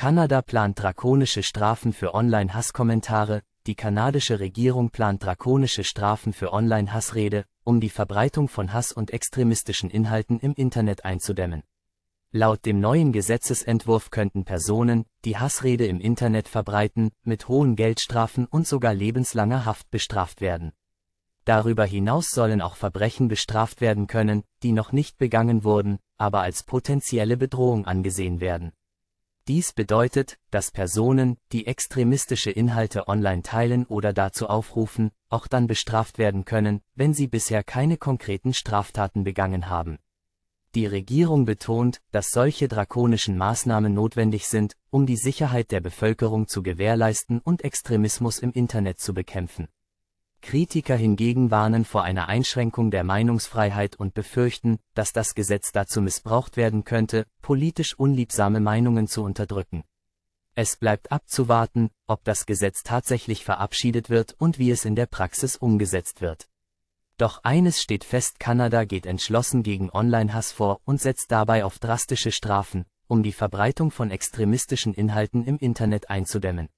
Kanada plant drakonische Strafen für Online-Hasskommentare, die kanadische Regierung plant drakonische Strafen für Online-Hassrede, um die Verbreitung von Hass und extremistischen Inhalten im Internet einzudämmen. Laut dem neuen Gesetzesentwurf könnten Personen, die Hassrede im Internet verbreiten, mit hohen Geldstrafen und sogar lebenslanger Haft bestraft werden. Darüber hinaus sollen auch Verbrechen bestraft werden können, die noch nicht begangen wurden, aber als potenzielle Bedrohung angesehen werden. Dies bedeutet, dass Personen, die extremistische Inhalte online teilen oder dazu aufrufen, auch dann bestraft werden können, wenn sie bisher keine konkreten Straftaten begangen haben. Die Regierung betont, dass solche drakonischen Maßnahmen notwendig sind, um die Sicherheit der Bevölkerung zu gewährleisten und Extremismus im Internet zu bekämpfen. Kritiker hingegen warnen vor einer Einschränkung der Meinungsfreiheit und befürchten, dass das Gesetz dazu missbraucht werden könnte, politisch unliebsame Meinungen zu unterdrücken. Es bleibt abzuwarten, ob das Gesetz tatsächlich verabschiedet wird und wie es in der Praxis umgesetzt wird. Doch eines steht fest, Kanada geht entschlossen gegen Online-Hass vor und setzt dabei auf drastische Strafen, um die Verbreitung von extremistischen Inhalten im Internet einzudämmen.